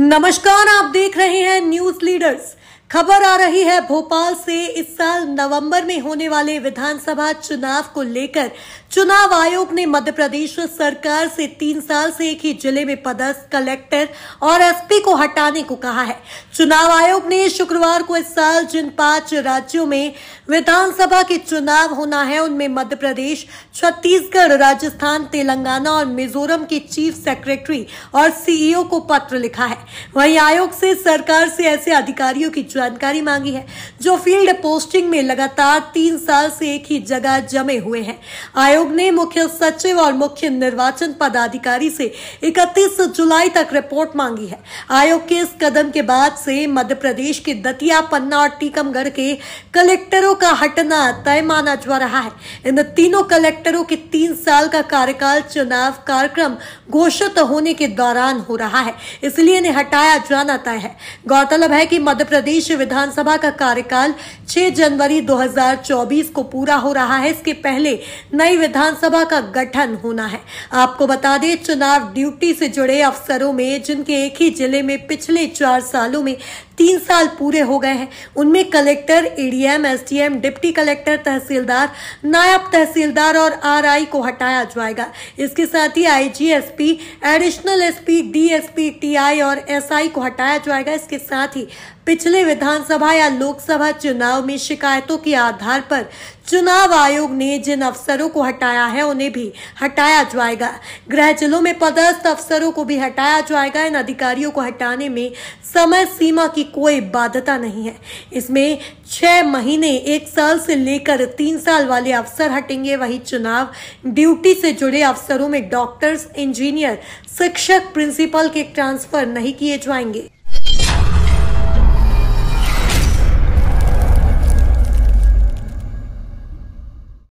नमस्कार आप देख रहे हैं न्यूज लीडर्स खबर आ रही है भोपाल से इस साल नवंबर में होने वाले विधानसभा चुनाव को लेकर चुनाव आयोग ने मध्य प्रदेश सरकार से तीन साल से एक ही जिले में पदस्थ कलेक्टर और एसपी को हटाने को कहा है चुनाव आयोग ने शुक्रवार को इस साल जिन पांच राज्यों में विधानसभा के चुनाव होना है उनमें मध्य प्रदेश छत्तीसगढ़ राजस्थान तेलंगाना और मिजोरम के चीफ सेक्रेटरी और सीईओ को पत्र लिखा है वहीं आयोग से सरकार से ऐसे अधिकारियों की जानकारी मांगी है जो फील्ड पोस्टिंग में लगातार तीन साल से एक ही जगह जमे हुए हैं आयोग ने मुख्य सचिव और मुख्य निर्वाचन पदाधिकारी से 31 जुलाई तक रिपोर्ट मांगी है आयोग के इस कदम के बाद से मध्य प्रदेश के दतिया पन्ना और टीकमगढ़ के कलेक्टरों का हटना तय माना जा रहा है इन तीनों कलेक्टरों के तीन साल का कार्यकाल चुनाव कार्यक्रम घोषित होने के दौरान हो रहा है इसलिए इन्हें हटाया जाना तय है गौरतलब है कि मध्य प्रदेश प्रदेश विधानसभा का कार्यकाल 6 जनवरी 2024 को पूरा हो रहा है इसके पहले नई विधानसभा का गठन होना है आपको बता दें चुनाव ड्यूटी से जुड़े अफसरों में जिनके एक ही जिले में पिछले चार सालों में तीन साल पूरे हो गए हैं उनमें collector ADM e SDM deputy collector tehsildar नायब तहसीलदार और आरआई को हटाया जाएगा इसके साथ ही IG SP additional SP DSP TI और एसआई को हटाया जाएगा इसके साथ ही पिछले विधानसभा या लोकसभा चुनाव में शिकायतों के आधार पर चुनाव आयोग ने जिन अफसरों को हटाया है उन्हें भी हटाया जाएगा गृह जिलों में पदस्थ अफसरों को भी हटाया जाएगा इन अधिकारियों को हटाने में समय सीमा की कोई बाध्यता नहीं है इसमें छह महीने एक साल से लेकर तीन साल वाले अफसर हटेंगे वही चुनाव ड्यूटी से जुड़े अफसरों में डॉक्टर्स इंजीनियर शिक्षक प्रिंसिपल के ट्रांसफर नहीं किए जाएंगे